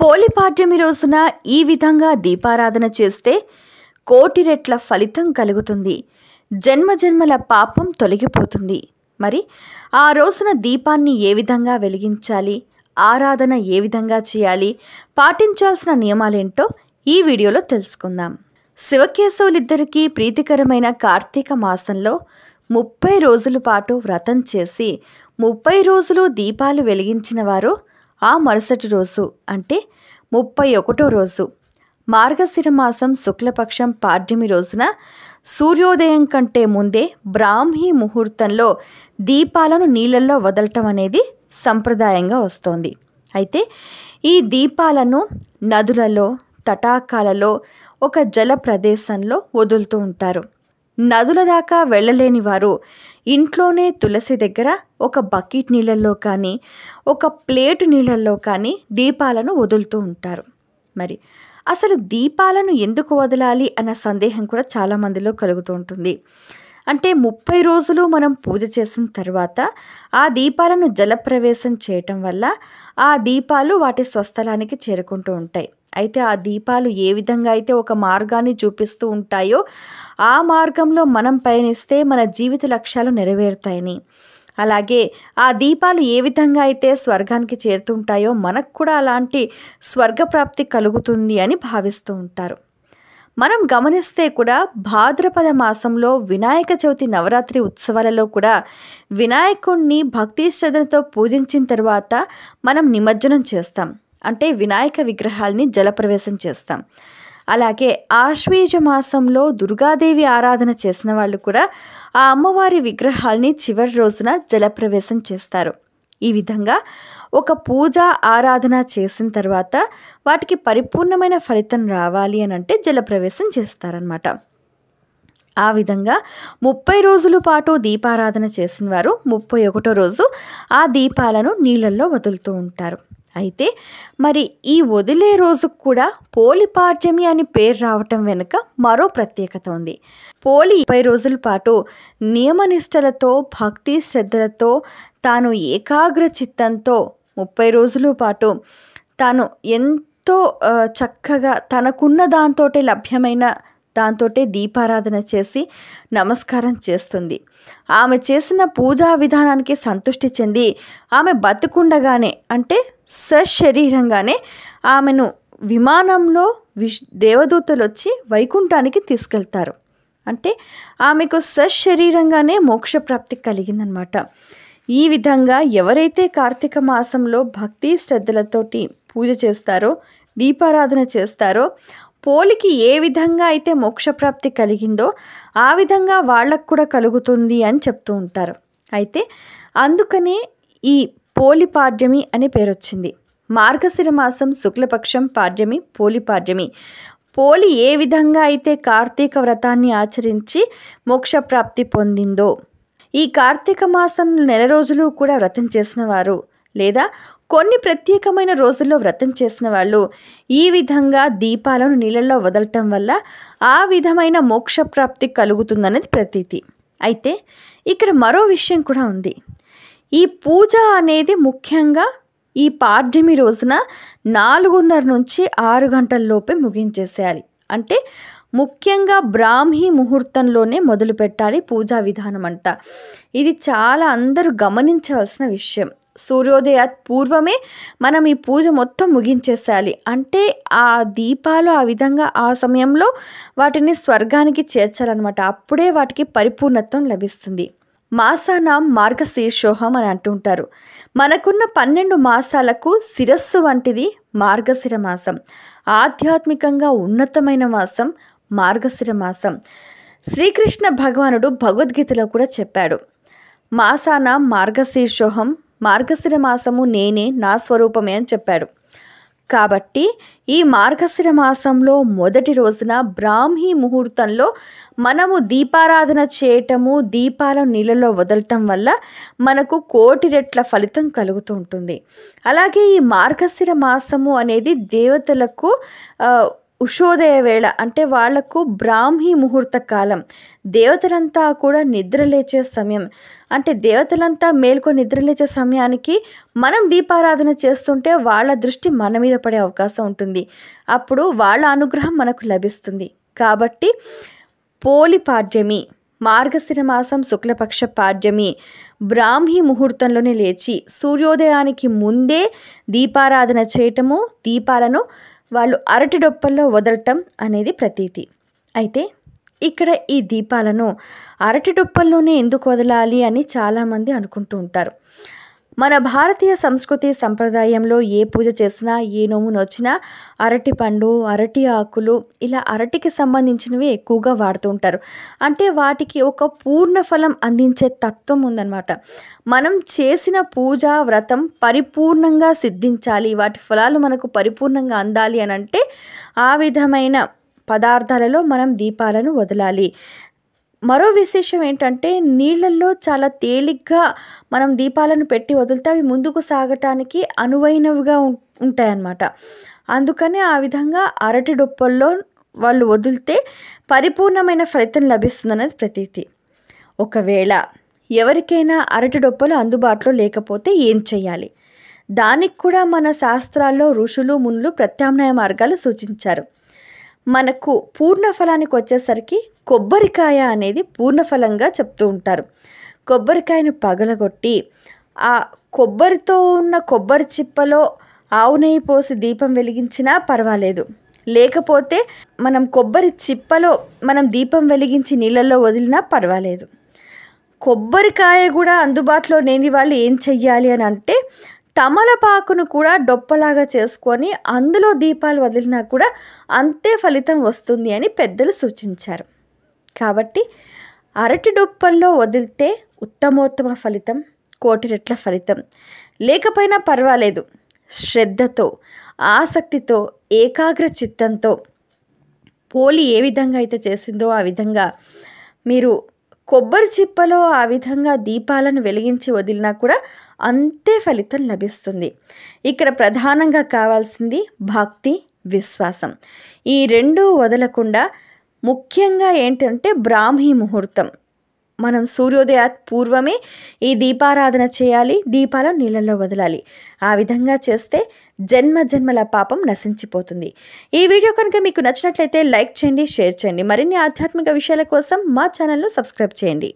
పోలిపాడ్యమి రోజున ఈ విధంగా దీపారాధన చేస్తే కోటి రెట్ల ఫలితం కలుగుతుంది జన్మజన్మల పాపం తొలగిపోతుంది మరి ఆ రోజున దీపాన్ని ఏ విధంగా వెలిగించాలి ఆరాధన ఏ విధంగా చేయాలి పాటించాల్సిన నియమాలేంటో ఈ వీడియోలో తెలుసుకుందాం శివకేశవులిద్దరికీ ప్రీతికరమైన కార్తీక మాసంలో ముప్పై రోజుల పాటు వ్రతం చేసి ముప్పై రోజులు దీపాలు వెలిగించిన వారు ఆ మరుసటి రోజు అంటే ముప్పై ఒకటో రోజు మార్గశిర మాసం శుక్లపక్షం పాడ్యమి రోజున సూర్యోదయం కంటే ముందే బ్రాహ్మీ ముహూర్తంలో దీపాలను నీళ్ళల్లో వదలటం అనేది సంప్రదాయంగా వస్తోంది అయితే ఈ దీపాలను నదులలో తటాకాలలో ఒక జల ప్రదేశంలో వదులుతూ ఉంటారు నదుల దాకా వెళ్ళలేని వారు ఇంట్లోనే తులసి దగ్గర ఒక బకెట్ నీళ్ళల్లో కానీ ఒక ప్లేట్ నీళ్ళల్లో కానీ దీపాలను వదులుతూ ఉంటారు మరి అసలు దీపాలను ఎందుకు వదలాలి అన్న సందేహం కూడా చాలామందిలో కలుగుతూ ఉంటుంది అంటే ముప్పై రోజులు మనం పూజ చేసిన తర్వాత ఆ దీపాలను జలప్రవేశం చేయటం వల్ల ఆ దీపాలు వాటి స్వస్థలానికి చేరుకుంటూ ఉంటాయి అయితే ఆ దీపాలు ఏ విధంగా అయితే ఒక మార్గాన్ని చూపిస్తూ ఉంటాయో ఆ మార్గంలో మనం పయనిస్తే మన జీవిత లక్ష్యాలు నెరవేరుతాయని అలాగే ఆ దీపాలు ఏ విధంగా అయితే స్వర్గానికి చేరుతుంటాయో మనకు కూడా అలాంటి స్వర్గప్రాప్తి కలుగుతుంది అని భావిస్తూ ఉంటారు మనం గమనిస్తే కూడా భాద్రపద మాసంలో వినాయక చవితి నవరాత్రి ఉత్సవాలలో కూడా వినాయకుణ్ణి భక్తి శ్రద్ధలతో పూజించిన తర్వాత మనం నిమజ్జనం చేస్తాం అంటే వినాయక విగ్రహాల్ని జలప్రవేశం చేస్తాం అలాగే ఆశ్వేజ మాసంలో దుర్గాదేవి ఆరాధన చేసిన వాళ్ళు కూడా ఆ అమ్మవారి విగ్రహాల్ని చివరి రోజున జలప్రవేశం చేస్తారు ఈ విధంగా ఒక పూజ ఆరాధన చేసిన తర్వాత వాటికి పరిపూర్ణమైన ఫలితం రావాలి అని అంటే జలప్రవేశం చేస్తారనమాట ఆ విధంగా ముప్పై రోజుల పాటు దీపారాధన చేసిన వారు ముప్పై ఒకటో రోజు ఆ దీపాలను నీళ్ళల్లో వదులుతూ ఉంటారు అయితే మరి ఈ వదిలే రోజుకు కూడా పోలి పాడ్యమి అని పేరు రావటం వెనుక మరో ప్రత్యేకత ఉంది పోలి పై రోజుల పాటు నియమనిష్టలతో భక్తి శ్రద్ధలతో తాను ఏకాగ్ర చిత్తంతో ముప్పై రోజుల పాటు తాను ఎంతో చక్కగా తనకున్న దాంతోటే లభ్యమైన దాంతోటే దీపారాధన చేసి నమస్కారం చేస్తుంది ఆమె చేసిన పూజా విధానానికి సంతృష్టి చెంది ఆమె బతుకుండగానే అంటే సశరీరంగానే ఆమెను విమానంలో విష్ దేవదూతలు వచ్చి వైకుంఠానికి తీసుకెళ్తారు అంటే ఆమెకు సశరీరంగానే మోక్షప్రాప్తి కలిగిందనమాట ఈ విధంగా ఎవరైతే కార్తీక మాసంలో భక్తి శ్రద్ధలతోటి పూజ చేస్తారో దీపారాధన చేస్తారో పోలికి ఏ విధంగా అయితే మోక్షప్రాప్తి కలిగిందో ఆ విధంగా వాళ్ళకు కూడా కలుగుతుంది అని చెప్తూ ఉంటారు అయితే అందుకనే ఈ పోలిపాడ్యమి అనే పేరొచ్చింది మార్గశిర మాసం శుక్లపక్షం పాడ్యమి పోలిపాడ్యమి పోలి ఏ విధంగా అయితే కార్తీక వ్రతాన్ని ఆచరించి మోక్షప్రాప్తి పొందిందో ఈ కార్తీక మాసం నెల రోజులు కూడా వ్రతం చేసిన వారు లేదా కొన్ని ప్రత్యేకమైన రోజుల్లో వ్రతం చేసిన వాళ్ళు ఈ విధంగా దీపాలను నీళ్ళల్లో వదలటం వల్ల ఆ విధమైన మోక్షప్రాప్తి కలుగుతుందనేది ప్రతీతి అయితే ఇక్కడ మరో విషయం కూడా ఉంది ఈ పూజ అనేది ముఖ్యంగా ఈ పాడ్యమి రోజున నాలుగున్నర నుంచి ఆరు గంటల్లోపే ముగించేసేయాలి అంటే ముఖ్యంగా బ్రాహ్మీ ముహూర్తంలోనే మొదలు పెట్టాలి పూజా విధానం అంట ఇది చాలా అందరూ గమనించవలసిన విషయం సూర్యోదయ పూర్వమే మనం ఈ పూజ మొత్తం ముగించేసేయాలి అంటే ఆ దీపాలు ఆ విధంగా ఆ సమయంలో వాటిని స్వర్గానికి చేర్చాలన్నమాట అప్పుడే వాటికి పరిపూర్ణత్వం లభిస్తుంది మాసానాం మార్గశీర్షోహం అని అంటుంటారు మనకున్న పన్నెండు మాసాలకు శిరస్సు వంటిది మార్గశిర మాసం ఆధ్యాత్మికంగా ఉన్నతమైన మాసం మార్గశిర మాసం శ్రీకృష్ణ భగవానుడు భగవద్గీతలో కూడా చెప్పాడు మాసానాం మార్గశీర్షోహం మార్గశిర మాసము నేనే నా స్వరూపమే అని చెప్పాడు కాబట్టి ఈ మార్గశిర మాసంలో మొదటి రోజున బ్రాహ్మీ ముహూర్తంలో మనము దీపారాధన చేయటము దీపాల నీళ్ళలో వదలటం వల్ల మనకు కోటి రెట్ల ఫలితం కలుగుతూ ఉంటుంది అలాగే ఈ మార్గశిర మాసము అనేది దేవతలకు ఉషోదయ వేళ అంటే వాళ్లకు బ్రాహ్మీ ముహూర్త కాలం దేవతలంతా కూడా నిద్రలేచే సమయం అంటే దేవతలంతా మేల్కొని నిద్రలేచే సమయానికి మనం దీపారాధన చేస్తుంటే వాళ్ళ దృష్టి మన మీద పడే అవకాశం ఉంటుంది అప్పుడు వాళ్ళ అనుగ్రహం మనకు లభిస్తుంది కాబట్టి పోలి పాడ్యమి మార్గశిర మాసం శుక్లపక్ష పాడ్యమి బ్రాహ్మీ ముహూర్తంలోనే లేచి సూర్యోదయానికి ముందే దీపారాధన చేయటము దీపాలను వాళ్ళు అరటి డొప్పల్లో వదలటం అనేది ప్రతీతి అయితే ఇక్కడ ఈ దీపాలను అరటి డొప్పల్లోనే ఎందుకు వదలాలి అని చాలామంది అనుకుంటూ ఉంటారు మన భారతీయ సంస్కృతి సంప్రదాయంలో ఏ పూజ చేసినా ఏ నోము నొచ్చినా అరటి పండు అరటి ఆకులు ఇలా అరటికి సంబంధించినవి ఎక్కువగా వాడుతూ ఉంటారు అంటే వాటికి ఒక పూర్ణ ఫలం అందించే తత్వం ఉందన్నమాట మనం చేసిన పూజ వ్రతం పరిపూర్ణంగా సిద్ధించాలి వాటి ఫలాలు మనకు పరిపూర్ణంగా అందాలి అని అంటే ఆ విధమైన పదార్థాలలో మనం దీపాలను వదలాలి మరో విశేషం ఏంటంటే నీళ్ళల్లో చాలా తేలిగ్గా మనం దీపాలను పెట్టి వదిలితే అవి ముందుకు సాగటానికి అనువైనవిగా ఉంటాయన్నమాట అందుకనే ఆ విధంగా అరటి డొప్పల్లో వాళ్ళు వదిలితే పరిపూర్ణమైన ఫలితం లభిస్తుంది అనేది ప్రతీతి ఒకవేళ ఎవరికైనా అరటి డొప్పలు అందుబాటులో లేకపోతే ఏం చేయాలి దానికి కూడా మన శాస్త్రాల్లో ఋషులు మునులు ప్రత్యామ్నాయ మార్గాలు సూచించారు మనకు పూర్ణఫలానికి వచ్చేసరికి కొబ్బరికాయ అనేది పూర్ణఫలంగా చెప్తూ ఉంటారు కొబ్బరికాయను పగలగొట్టి ఆ కొబ్బరితో ఉన్న కొబ్బరి చిప్పలో ఆవు నెయ్యి పోసి దీపం వెలిగించినా పర్వాలేదు లేకపోతే మనం కొబ్బరి చిప్పలో మనం దీపం వెలిగించి నీళ్ళల్లో వదిలినా పర్వాలేదు కొబ్బరికాయ కూడా అందుబాటులో లేని వాళ్ళు ఏం చెయ్యాలి అని అంటే తమలపాకును కూడా డొప్పలాగా చేసుకొని అందులో దీపాలు వదిలినా కూడా అంతే ఫలితం వస్తుంది అని పెద్దలు సూచించారు కాబట్టి అరటి డొప్పల్లో వదిలితే ఉత్తమోత్తమ ఫలితం కోటి రెట్ల ఫలితం లేకపోయినా పర్వాలేదు శ్రద్ధతో ఆసక్తితో ఏకాగ్ర చిత్తంతో పోలి ఏ విధంగా అయితే చేసిందో ఆ విధంగా మీరు కొబ్బరి చిప్పలో ఆ విధంగా దీపాలను వెలిగించి వదిలినా కూడా అంతే ఫలితం లభిస్తుంది ఇక్కడ ప్రధానంగా కావాల్సింది భక్తి విశ్వాసం ఈ రెండూ వదలకుండా ముఖ్యంగా ఏంటంటే బ్రాహ్మీ ముహూర్తం మనం సూర్యోదయ పూర్వమే ఈ దీపారాధన చేయాలి దీపాలను నీళ్ళల్లో వదలాలి ఆ విధంగా చేస్తే జన్మ జన్మల పాపం నశించిపోతుంది ఈ వీడియో కనుక మీకు నచ్చినట్లయితే లైక్ చేయండి షేర్ చేయండి మరిన్ని ఆధ్యాత్మిక విషయాల కోసం మా ఛానల్ను సబ్స్క్రైబ్ చేయండి